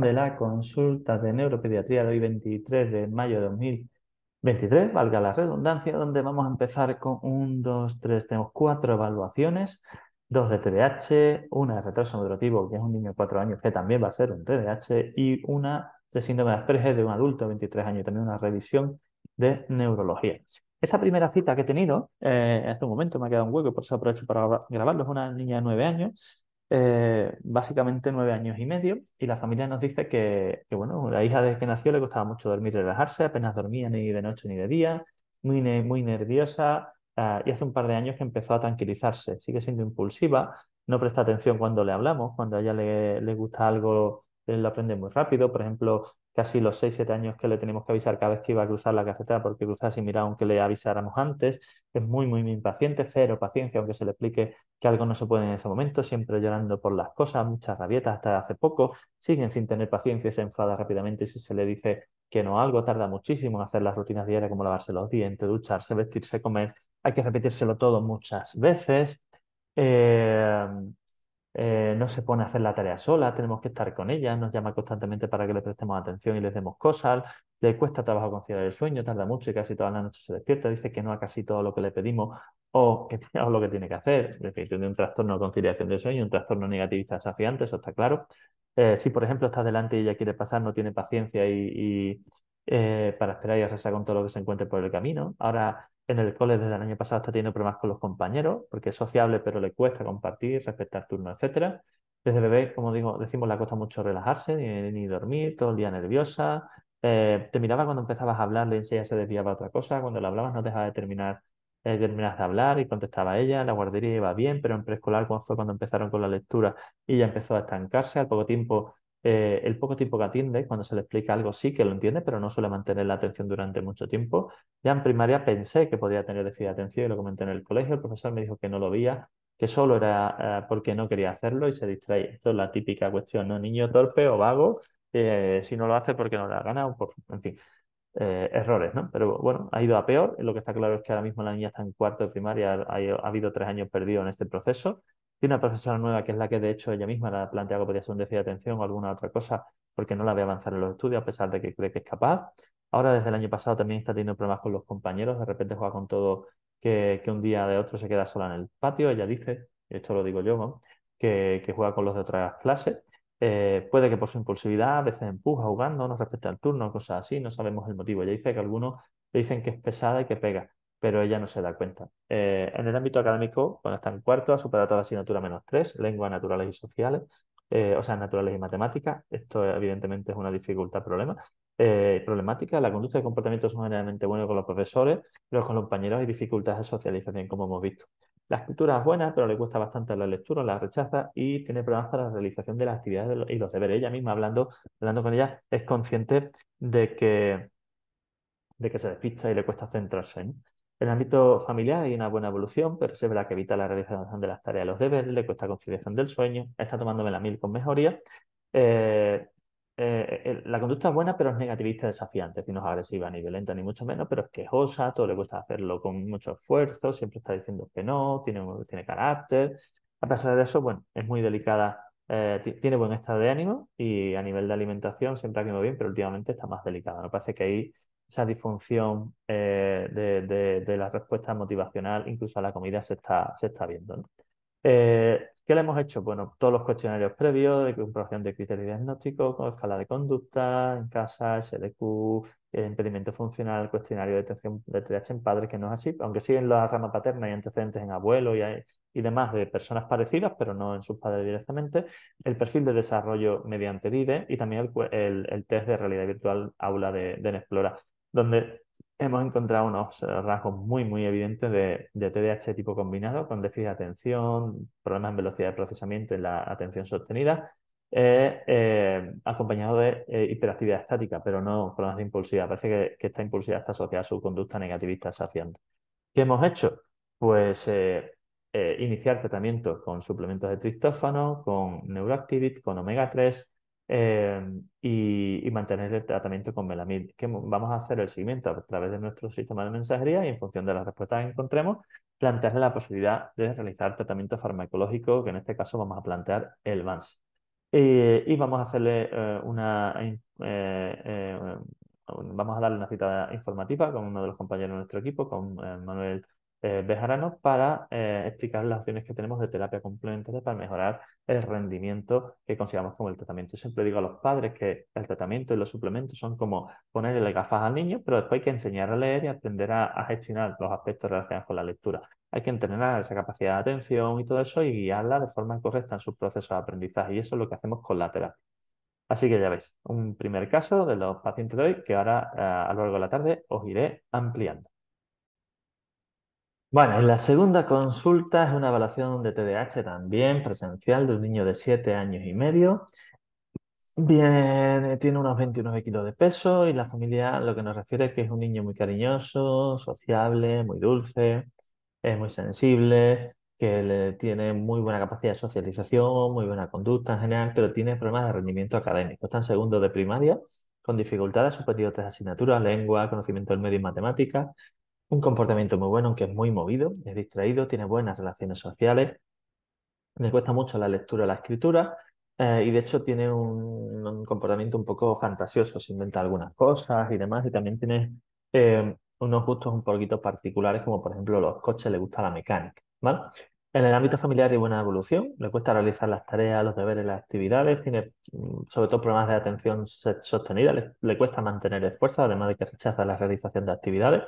de la consulta de neuropediatría de hoy 23 de mayo de 2023, valga la redundancia, donde vamos a empezar con un, dos, tres, tenemos cuatro evaluaciones, dos de TDAH, una de retraso madurativo, que es un niño de cuatro años que también va a ser un TDAH, y una de síndrome de Asperger de un adulto de 23 años, y también una revisión de neurología. Esta primera cita que he tenido, eh, hace un momento me ha quedado un hueco, por eso aprovecho para grabarlo, es una niña de nueve años eh, básicamente nueve años y medio, y la familia nos dice que, que, bueno, la hija desde que nació le costaba mucho dormir y relajarse, apenas dormía ni de noche ni de día, muy, muy nerviosa, ah, y hace un par de años que empezó a tranquilizarse, sigue siendo impulsiva, no presta atención cuando le hablamos, cuando a ella le, le gusta algo, él eh, lo aprende muy rápido, por ejemplo, casi los 6, 7 años que le tenemos que avisar cada vez que iba a cruzar la carretera, porque cruzase y mira aunque le avisáramos antes, es muy, muy, muy impaciente, cero paciencia, aunque se le explique que algo no se puede en ese momento, siempre llorando por las cosas, muchas rabietas hasta hace poco, siguen sin tener paciencia y se enfada rápidamente si se le dice que no algo, tarda muchísimo en hacer las rutinas diarias como lavarse los dientes, ducharse, vestirse, comer, hay que repetírselo todo muchas veces. Eh, eh, no se pone a hacer la tarea sola, tenemos que estar con ella, nos llama constantemente para que le prestemos atención y le demos cosas, le cuesta trabajo conciliar el sueño, tarda mucho y casi toda la noche se despierta, dice que no a casi todo lo que le pedimos o, que, lo que tiene que hacer, de de un trastorno de conciliación del sueño, un trastorno negativista desafiante, eso está claro. Eh, si, por ejemplo, está delante y ella quiere pasar, no tiene paciencia y, eh, para esperar y rezar con todo lo que se encuentre por el camino. Ahora en el cole desde el año pasado está teniendo problemas con los compañeros, porque es sociable pero le cuesta compartir, respetar turnos, etc. Desde bebé, como digo, decimos, le cuesta mucho relajarse, ni, dormir, todo el día nerviosa. Eh, te miraba cuando empezabas a hablar, le enseñaba, se desviaba a otra cosa, cuando le hablabas no dejaba de terminar, eh, de hablar y contestaba a ella, la guardería iba bien, pero en preescolar cuando fue cuando empezaron con la lectura y ya empezó a estancarse, al poco tiempo eh, el poco tiempo que atiende, cuando se le explica algo sí que lo entiende, pero no suele mantener la atención durante mucho tiempo. Ya en primaria pensé que podía tener déficit de atención y lo comenté en el colegio, el profesor me dijo que no lo veía, que solo era eh, porque no quería hacerlo y se distraía. Esto es la típica cuestión, ¿no? Niño torpe o vago, eh, si no lo hace porque no le ha ganado, por, en fin. errores, ¿no? Pero bueno, ha ido a peor. Lo que está claro es que ahora mismo la niña está en cuarto de primaria, ha, ha habido tres años perdidos en este proceso tiene una profesora nueva que es la que de hecho ella misma la ha planteado que podría ser un déficit de atención o alguna otra cosa porque no la ve avanzar en los estudios a pesar de que cree que es capaz. Ahora desde el año pasado también está teniendo problemas con los compañeros, de repente juega con todo que, un día de otro se queda sola en el patio, ella dice, esto lo digo yo, que, juega con los de otras clases. Eh, puede que por su impulsividad a veces empuja jugando, no respeta el turno, cosas así, no sabemos el motivo. Ella dice que algunos le dicen que es pesada y que pega pero ella no se da cuenta. Eh, en el ámbito académico, cuando está en cuarto, ha superado toda la asignatura menos tres, lenguas naturales y sociales, eh, o sea, naturales y matemáticas. Esto evidentemente es una dificultad problema, eh, problemática. La conducta y comportamiento son generalmente buenos con los profesores, pero con los compañeros hay dificultades de socialización, como hemos visto. La escritura es buena, pero le cuesta bastante la lectura, la rechaza y tiene problemas para la realización de las actividades y los deberes. Ella misma, hablando, hablando con ella, es consciente de que, de que se despista y le cuesta centrarse. En el ámbito familiar hay una buena evolución, pero se verdad que evita la realización de las tareas de los deberes, le cuesta conciliación del sueño, está tomándome la mil con mejoría. Eh, eh, eh, la conducta es buena, pero es negativista, desafiante, no es agresiva ni violenta, ni mucho menos, pero es quejosa, todo le cuesta hacerlo con mucho esfuerzo, siempre está diciendo que no, tiene, tiene carácter. A pesar de eso, bueno, es muy delicada tiene buen estado de ánimo y a nivel de alimentación siempre ha quedado bien, pero últimamente está más delicada. Me parece que ahí esa disfunción eh, de, la respuesta motivacional, incluso a la comida, se está, viendo. Eh, ¿Qué le hemos hecho? Bueno, todos los cuestionarios previos de comprobación de criterios diagnósticos, con escala de conducta, en casa, SDQ, eh, impedimento funcional, cuestionario de detección de TDAH en padres, que no es así, aunque sí en la rama paterna y antecedentes en abuelo y, demás de personas parecidas, pero no en sus padres directamente, el perfil de desarrollo mediante DIDE y también el, test de realidad virtual aula de, de Nexplora donde hemos encontrado unos eh, rasgos muy, muy evidentes de, de TDAH tipo combinado, con déficit de atención, problemas en velocidad de procesamiento y la atención sostenida, eh, eh, acompañado de hiperactividad estática, pero no problemas de impulsividad. Parece que, esta impulsividad está asociada a su conducta negativista saciante. ¿Qué hemos hecho? Pues iniciar tratamientos con suplementos de tristófano, con Neuroactivit, con omega 3, Em, y, mantener el tratamiento con melamid, que vamos a hacer el seguimiento a través de nuestro sistema de mensajería y en función de las respuestas que encontremos, plantearle la posibilidad de realizar tratamiento farmacológico, que en este caso vamos a plantear el VANS. y vamos a hacerle eh, una eh, eh, vamos a darle una cita informativa con uno de los compañeros de nuestro equipo, con Manuel eh, para eh, explicar las opciones que tenemos de terapia complementaria para mejorar el rendimiento que consigamos con el tratamiento. Yo siempre digo a los padres que el tratamiento y los suplementos son como ponerle gafas al niño, pero después hay que enseñar a leer y aprender a, gestionar los aspectos relacionados con la lectura. Hay que entrenar esa capacidad de atención y todo eso y guiarla de forma correcta en sus procesos de aprendizaje y eso es lo que hacemos con la terapia. Así que ya veis, un primer caso de los pacientes de hoy que ahora eh, a lo largo de la tarde os iré ampliando. Bueno, en la segunda consulta es una evaluación de TDAH también presencial de un niño de 7 años y medio. Bien, eh, tiene unos 29 kilos de peso y la familia lo que nos refiere es que es un niño muy cariñoso, sociable, muy dulce, es muy sensible, que tiene muy buena capacidad de socialización, muy buena conducta en general, pero tiene problemas de rendimiento académico. Está en segundo de primaria, con dificultades, suspendido tres asignaturas, lengua, conocimiento del medio y matemáticas, un comportamiento muy bueno, aunque es muy movido, es distraído, tiene buenas relaciones sociales, le cuesta mucho la lectura, la escritura, eh, y de hecho tiene un, comportamiento un poco fantasioso, se inventa algunas cosas y demás, y también tiene eh, unos gustos un poquito particulares, como por ejemplo los coches, le gusta la mecánica, ¿vale? En el ámbito familiar hay buena evolución, le cuesta realizar las tareas, los deberes, las actividades, tiene mm, sobre todo problemas de atención sostenida, le, le cuesta mantener esfuerzo, además de que rechaza la realización de actividades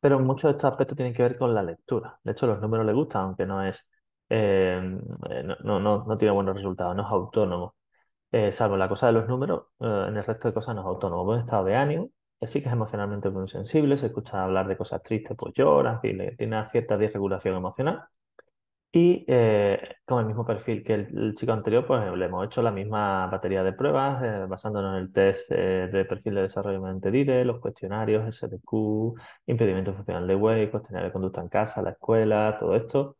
pero muchos de estos aspectos tienen que ver con la lectura. De hecho, los números le gustan, aunque no es, em, eh, no, tiene buenos resultados, no es autónomo. Eh, salvo la cosa de los números, eh, en el resto de cosas no es autónomo. Buen estado de ánimo, sí que es emocionalmente muy sensible, se escucha hablar de cosas tristes, pues llora, tiene, cierta desregulación emocional. Y eh, con el mismo perfil que el, chico anterior, pues le hemos hecho la misma batería de pruebas, eh, basándonos en el test eh, de perfil de desarrollo mediante DIDE, los cuestionarios, SDQ, impedimento funcional de Way, cuestionario de conducta en casa, la escuela, todo esto.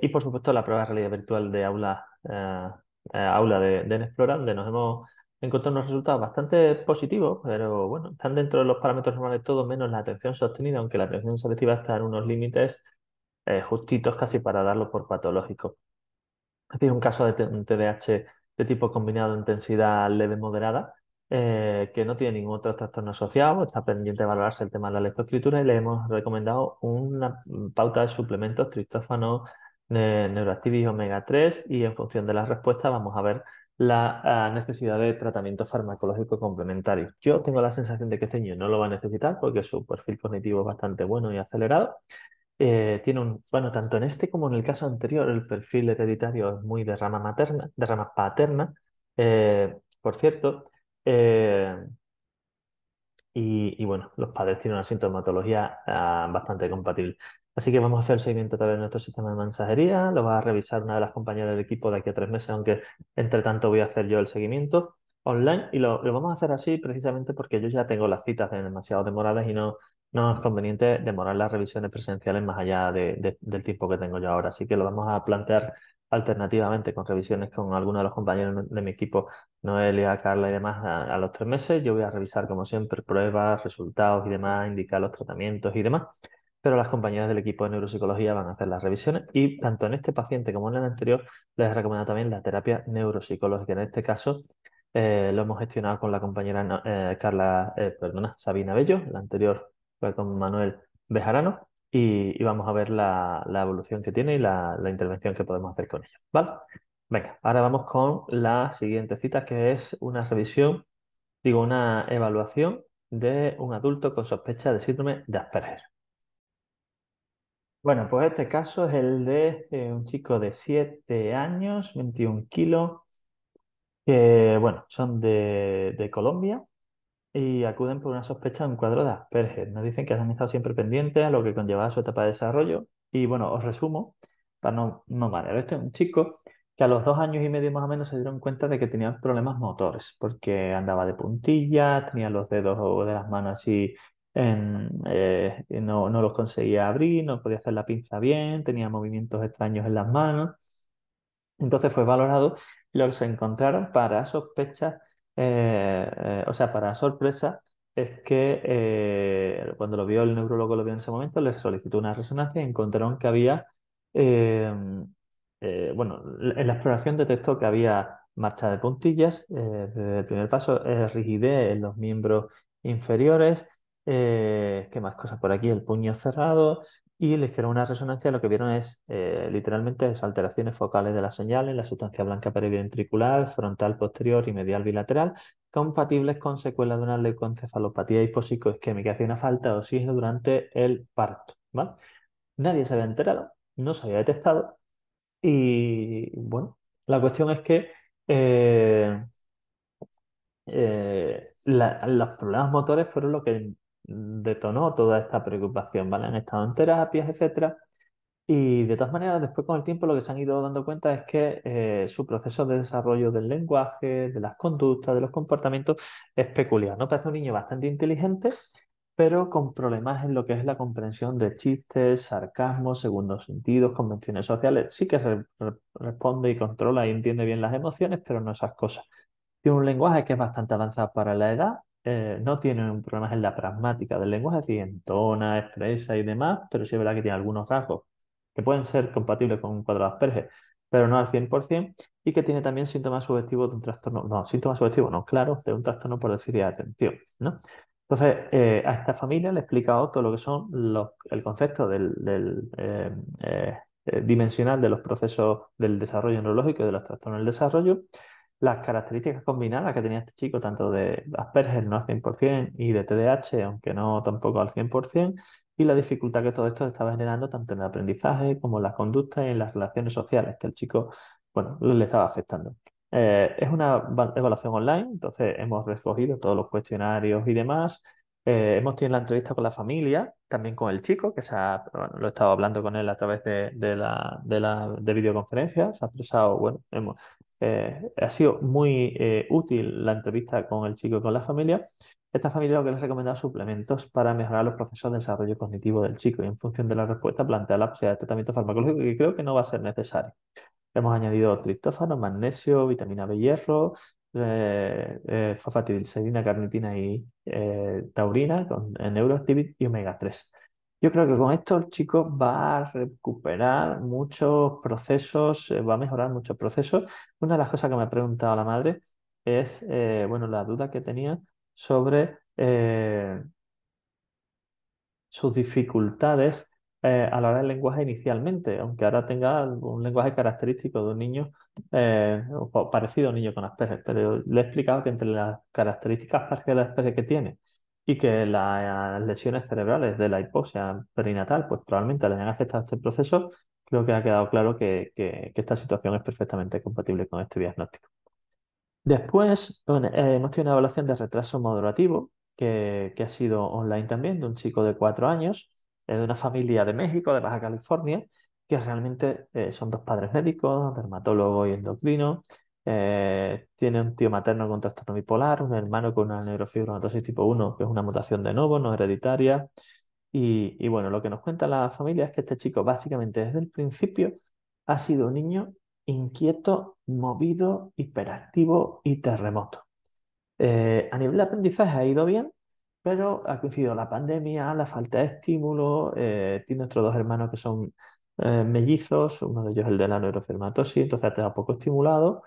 y por supuesto la prueba de realidad virtual de aula, aula de, de donde nos hemos encontrado unos resultados bastante positivos, pero bueno, están dentro de los parámetros normales todo menos la atención sostenida, aunque la atención selectiva está en unos límites eh, justitos casi para darlo por patológico. Es decir, un caso de un TDAH de tipo combinado de intensidad leve moderada, eh, que no tiene ningún otro trastorno asociado, está pendiente de valorarse el tema de la lectoescritura y le hemos recomendado una pauta de suplementos triptófano, neuroactivis omega 3 y en función de la respuesta vamos a ver la ah, necesidad de tratamiento farmacológico complementario. Yo tengo la sensación de que este niño no lo va a necesitar porque su perfil cognitivo es bastante bueno y acelerado, eh, tiene un, bueno, tanto en este como en el caso anterior, el perfil hereditario es muy de rama materna, de rama paterna, eh, por cierto, eh, y, bueno, los padres tienen una sintomatología ah, bastante compatible. Así que vamos a hacer seguimiento a través de nuestro sistema de mensajería, lo va a revisar una de las compañeras del equipo de aquí a tres meses, aunque entre tanto voy a hacer yo el seguimiento online y lo, vamos a hacer así precisamente porque yo ya tengo las citas demasiado demoradas y no, no es conveniente demorar las revisiones presenciales más allá del tiempo que tengo yo ahora, así que lo vamos a plantear alternativamente con revisiones con alguno de los compañeros de mi equipo, Noelia, Carla y demás, a, los tres meses. Yo voy a revisar, como siempre, pruebas, resultados y demás, indicar los tratamientos y demás pero las compañeras del equipo de neuropsicología van a hacer las revisiones y tanto en este paciente como en el anterior les he recomendado también la terapia neuropsicológica. En este caso eh, lo hemos gestionado con la compañera eh, Carla, eh, Sabina Bello, la anterior con Manuel Bejarano y, vamos a ver la, evolución que tiene y la, intervención que podemos hacer con ella. ¿Vale? Venga, ahora vamos con la siguiente cita que es una revisión, digo, una evaluación de un adulto con sospecha de síndrome de Asperger. Bueno, pues este caso es el de eh, un chico de 7 años, 21 kilos, que, bueno, son de, de Colombia, y acuden por una sospecha de un cuadro de Asperger. Nos dicen que han estado siempre pendientes a lo que conllevaba su etapa de desarrollo. Y bueno, os resumo, para no, no Este es un chico que a los dos años y medio más o menos se dieron cuenta de que tenía problemas motores, porque andaba de puntilla, tenía los dedos o de las manos así, eh, no, los conseguía abrir, no podía hacer la pinza bien, tenía movimientos extraños en las manos. Entonces fue valorado y lo que se encontraron para sospechas eh, eh, o sea, para sorpresa, es que eh, cuando lo vio el neurólogo, lo vio en ese momento, le solicitó una resonancia y encontraron que había, bueno, en la exploración detectó que había marcha de puntillas, el primer paso, es rigidez en los miembros inferiores, ¿qué más cosas por aquí? El puño cerrado, y le hicieron una resonancia, lo que vieron es eh, literalmente las alteraciones focales de la señal en la sustancia blanca periventricular, frontal posterior y medial bilateral, compatibles con secuelas de una leucoencefalopatía que hace una falta o oxígeno durante el parto. ¿vale? Nadie se había enterado, no se había detectado y bueno, la cuestión es que eh, eh, los problemas motores fueron lo que detonó toda esta preocupación, ¿vale? Han estado en terapias, etcétera. Y de todas maneras, después con el tiempo lo que se han ido dando cuenta es que eh, su proceso de desarrollo del lenguaje, de las conductas, de los comportamientos es peculiar, ¿no? Parece un niño bastante inteligente, pero con problemas en lo que es la comprensión de chistes, sarcasmos, segundos sentidos, convenciones sociales. Sí que responde y controla y entiende bien las emociones, pero no esas cosas. Tiene un lenguaje que es bastante avanzado para la edad eh, no no un problemas en la pragmática del lenguaje, es decir, entona, expresa y demás, pero sí es verdad que tiene algunos rasgos que pueden ser compatibles con un cuadro de pero no al 100%, y que tiene también síntomas subjetivos de un trastorno, no, síntomas subjetivos, no, claro, de un trastorno por déficit de atención, Entonces, eh, a esta familia le he explicado todo lo que son el concepto del, eh, dimensional de los procesos del desarrollo neurológico y de los trastornos del desarrollo, las características combinadas que tenía este chico, tanto de Asperger no al 100% y de TDAH, aunque no tampoco al 100%, y la dificultad que todo esto estaba generando tanto en el aprendizaje como en las conductas y en las relaciones sociales que el chico, bueno, le estaba afectando. Eh, es una evaluación online, entonces hemos recogido todos los cuestionarios y demás, eh, hemos tenido la entrevista con la familia, también con el chico, que se lo he estado hablando con él a través de, de la, videoconferencia, se ha expresado, bueno, eh, ha sido muy eh, útil la entrevista con el chico y con la familia. Esta familia lo que les recomendado suplementos para mejorar los procesos de desarrollo cognitivo del chico y en función de la respuesta plantea la posibilidad de tratamiento farmacológico que creo que no va a ser necesario. Hemos añadido tristófano, magnesio, vitamina B, hierro, eh, eh, fosfatidilserina, carnitina y eh, taurina con, en y omega 3. Yo creo que con esto el chico va a recuperar muchos procesos, eh, va a mejorar muchos procesos. Una de las cosas que me ha preguntado la madre es, eh, bueno, la duda que tenía sobre sus dificultades eh, a la hora del lenguaje inicialmente, aunque ahora tenga un lenguaje característico de un niño eh, parecido a un niño con Asperger, pero le he explicado que entre las características de especie que tiene y que las lesiones cerebrales de la hipoxia perinatal pues probablemente le hayan afectado este proceso, creo que ha quedado claro que, esta situación es perfectamente compatible con este diagnóstico. Después eh, hemos tenido una evaluación de retraso moderativo que, que ha sido online también de un chico de cuatro años de una familia de México, de Baja California, que realmente eh, son dos padres médicos, dermatólogo y endocrino. Eh, tiene un tío materno con trastorno bipolar, un hermano con una neurofibromatosis tipo 1, que es una mutación de novo, no hereditaria. Y, bueno, lo que nos cuenta la familia es que este chico básicamente desde el principio ha sido un niño inquieto, movido, hiperactivo y terremoto. Eh, a nivel de aprendizaje ha ido bien, pero ha coincidido la pandemia, la falta de estímulo, eh, tiene nuestros dos hermanos que son eh, mellizos, uno de ellos es el de la neurofermatosis, entonces ha estado poco estimulado.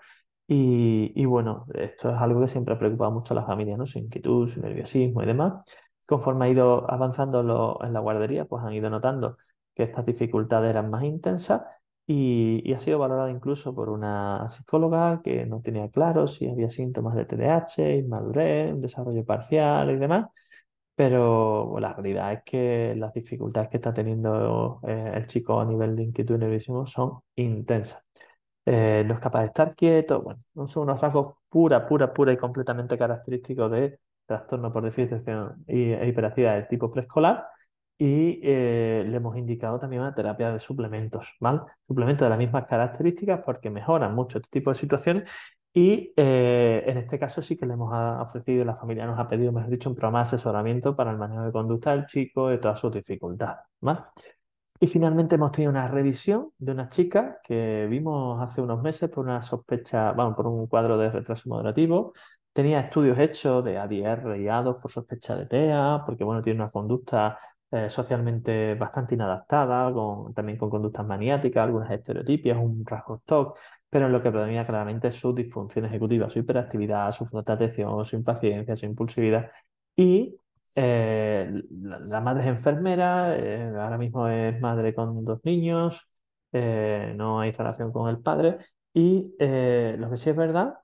Y, bueno, esto es algo que siempre ha preocupado mucho a la familia, ¿no? Su inquietud, su nerviosismo y demás. Conforme ha ido avanzando en la guardería, pues han ido notando que estas dificultades eran más intensas y, y, ha sido valorada incluso por una psicóloga que no tenía claro si había síntomas de TDAH, inmadurez, desarrollo parcial y demás. Pero la realidad es que las dificultades que está teniendo eh, el chico a nivel de inquietud y nerviosismo son intensas. no eh, es capaz de estar quieto, bueno, son unos rasgos pura, pura, pura y completamente característicos de trastorno por deficiencia e hiperactividad del tipo preescolar y eh, le hemos indicado también una terapia de suplementos, ¿vale? Suplementos de las mismas características porque mejoran mucho este tipo de situaciones y eh, en este caso sí que le hemos ofrecido, la familia nos ha pedido, mejor dicho, un programa de asesoramiento para el manejo de conducta del chico, y todas sus dificultades. Y finalmente hemos tenido una revisión de una chica que vimos hace unos meses por una sospecha, bueno, por un cuadro de retraso moderativo. Tenía estudios hechos de ADR y ADOS por sospecha de TEA, porque bueno, tiene una conducta eh, socialmente bastante inadaptada, con, también con conductas maniáticas, algunas estereotipias, un rasgo stock pero en lo que predomina claramente es su disfunción ejecutiva, su hiperactividad, su falta de atención, su impaciencia, su impulsividad. Y eh, la, madre es enfermera, eh, ahora mismo es madre con dos niños, eh, no hay relación con el padre. Y lo que sí es verdad,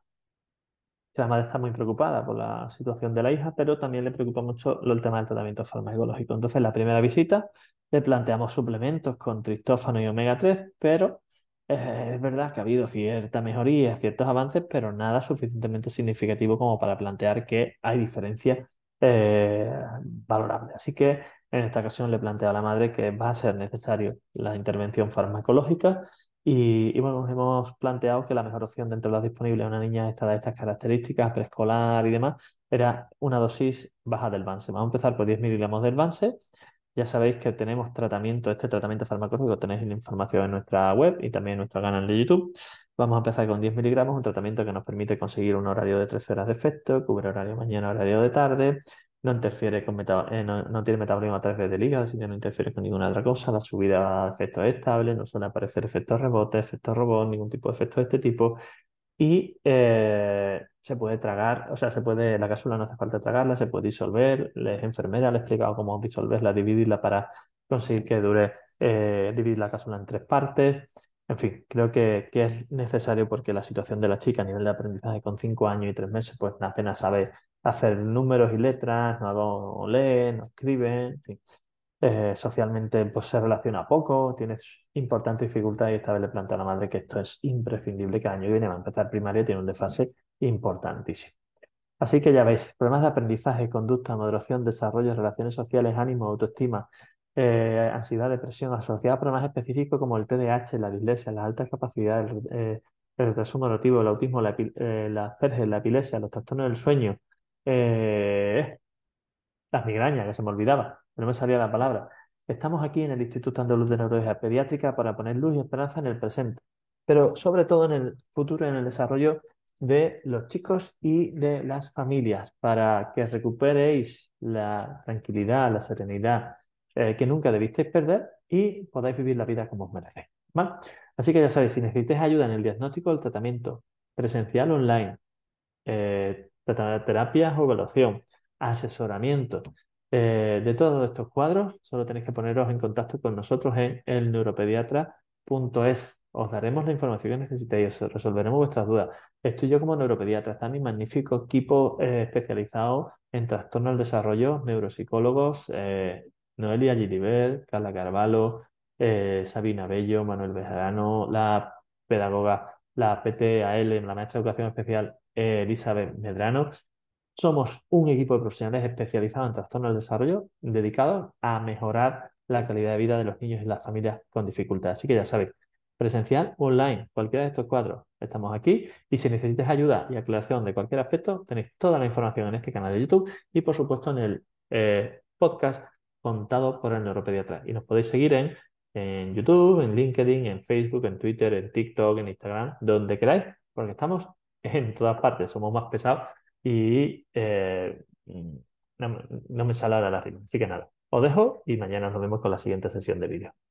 que la madre está muy preocupada por la situación de la hija, pero también le preocupa mucho el tema del tratamiento farmacológico. Entonces, en la primera visita le planteamos suplementos con tristófano y omega 3, pero es verdad que ha habido cierta mejoría, ciertos avances, pero nada suficientemente significativo como para plantear que hay diferencia eh, valorable Así que en esta ocasión le planteo a la madre que va a ser necesario la intervención farmacológica y, y bueno, hemos planteado que la mejor opción dentro de las disponibles a una niña de estas características, preescolar y demás, era una dosis baja del Vance. Vamos a empezar por 10 miligramos del Vance ya sabéis que tenemos tratamiento, este tratamiento farmacológico, tenéis la información en nuestra web y también en nuestro canal de YouTube. Vamos a empezar con 10 miligramos, un tratamiento que nos permite conseguir un horario de 13 horas de efecto, cubre horario mañana, horario de tarde, no interfiere con eh, no, tiene metabolismo a través de hígado, así que no interfiere con ninguna otra cosa, la subida a efecto es estable, no suele aparecer efectos rebote, efectos robot, ningún tipo de efecto de este tipo, y eh, se puede tragar, o sea, se puede, la cápsula no hace falta tragarla, se puede disolver, la enfermera le ha explicado cómo disolverla, dividirla para conseguir que dure, eh, dividir la cápsula en tres partes. En fin, creo que, es necesario porque la situación de la chica a nivel de aprendizaje con cinco años y tres meses, pues apenas sabe hacer números y letras, no, no lee, no escribe, en fin. Eh, socialmente pues, se relaciona poco, tienes importantes dificultades y esta vez le planteo a la madre que esto es imprescindible, que el año viene va a empezar primaria y tiene un desfase importantísimo. Así que ya veis, problemas de aprendizaje, conducta, moderación, desarrollo, relaciones sociales, ánimo, autoestima, eh, ansiedad, depresión, asociada a problemas específicos como el TDAH, la dislexia, las altas capacidades, el, eh, el el autismo, la, eh, la la epilepsia, los trastornos del sueño, las migrañas, que se me olvidaba, no me salía la palabra. Estamos aquí en el Instituto Andaluz de Neurología Pediátrica para poner luz y esperanza en el presente, pero sobre todo en el futuro, en el desarrollo de los chicos y de las familias, para que recuperéis la tranquilidad, la serenidad eh, que nunca debisteis perder y podáis vivir la vida como os merecéis. Así que ya sabéis, si necesitáis ayuda en el diagnóstico, el tratamiento presencial online, eh, terapias o evaluación, asesoramiento, eh, de todos estos cuadros, solo tenéis que poneros en contacto con nosotros en elneuropediatra.es. Os daremos la información que necesitéis, os resolveremos vuestras dudas. Estoy yo como neuropediatra, está mi magnífico equipo eh, especializado en trastornos del desarrollo, neuropsicólogos, eh, Noelia Gilibert, Carla Carvalho, Sabina Bello, Manuel Bejarano, la pedagoga, la PTAL, la maestra de educación especial, Elizabeth Medrano, somos un equipo de profesionales especializados en trastornos del desarrollo dedicados a mejorar la calidad de vida de los niños y las familias con dificultad. Así que ya sabéis, presencial online, cualquiera de estos cuatro, estamos aquí. Y si necesitas ayuda y aclaración de cualquier aspecto, tenéis toda la información en este canal de YouTube y por supuesto en el eh, podcast contado por el neuropediatra. Y nos podéis seguir en YouTube, en LinkedIn, en Facebook, en Twitter, en TikTok, en Instagram, donde queráis, porque estamos en todas partes. Somos más pesados y eh, mm, no, no me sale ahora la rima. Así que nada, os dejo y mañana nos vemos con la siguiente sesión de vídeo.